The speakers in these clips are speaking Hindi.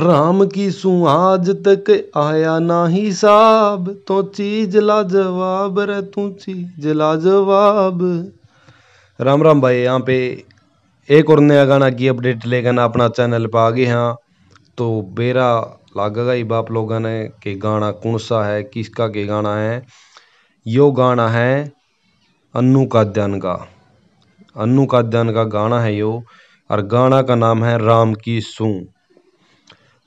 राम की सू आज तक आया ना ही साब तो चीज जवाब रे तू चीज जवाब राम राम भाई यहाँ पे एक और नया गाना की अपडेट लेकर अपना चैनल पर आ गए हैं तो बेरा लागेगा ही बाप लोगों ने कि गाना कौन सा है किसका के गाना है यो गाना है अन्नू काद्यान का अन्नू काद्यान का गाना है यो और गाना का नाम है राम की सू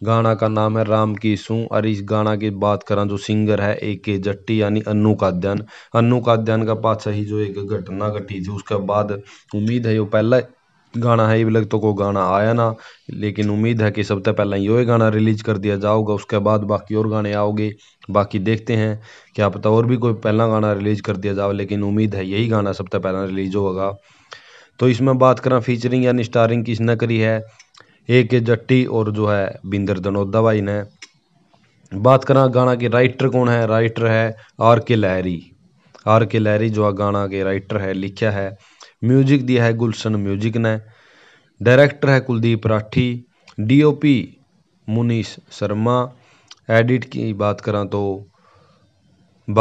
गाना का नाम है राम की सू और इस गाना की बात करा जो सिंगर है ए के जट्टी यानी अन्नू कादयान अन्नू कादयान का पाचा ही जो एक घटना घटी थी उसके बाद उम्मीद है जो पहला गाना है लग तो को गाना आया ना लेकिन उम्मीद है कि सबसे पहले यो ही गाना रिलीज कर दिया जाओगा उसके बाद बाकी और गाने आओगे बाकी देखते हैं क्या पता और भी कोई पहला गाना रिलीज कर दिया जाओ लेकिन उम्मीद है यही गाना सबसे पहला रिलीज होगा तो इसमें बात करा फीचरिंग यानी स्टारिंग किसने करी है के जट्टी और जो है बिंदर दनोदा भाई ने बात करा गाना के राइटर कौन है राइटर है आर के लहरी आर के लहरी जो गाना के राइटर है लिखा है म्यूजिक दिया है गुलशन म्यूजिक ने डायरेक्टर है कुलदीप राठी डीओपी मुनीश शर्मा एडिट की बात करा तो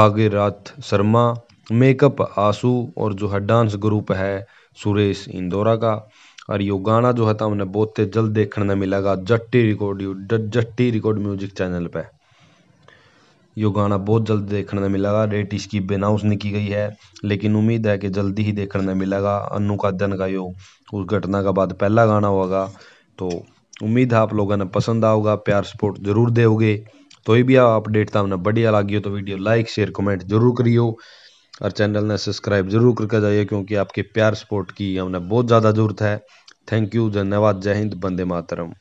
बागीरथ शर्मा मेकअप आंसू और जो है डांस ग्रुप है सुरेश इंदौरा का और यो गाना जो है तो हमने बहुत जल्द देखने में मिलेगा Jatti record Jatti record music channel पे यो गाना बहुत जल्द देखने ने मिलेगा रेट इसकी बेनाउंस नहीं की गई है लेकिन उम्मीद है कि जल्दी ही देखने में मिलेगा अन्नू का दिन का यो उस घटना का बाद पहला गाना होगा तो उम्मीद है आप लोगों ने पसंद आओगा प्यार सपोर्ट जरूर दोगे तो ये भी अपडेट था तो हमने बढ़िया लागी हो तो वीडियो लाइक शेयर कमेंट जरूर करियो और चैनल ने सब्सक्राइब जरूर करके जाइए क्योंकि आपके प्यार सपोर्ट की हमने बहुत ज़्यादा ज़रूरत है थैंक यू धन्यवाद जय हिंद बंदे मातरम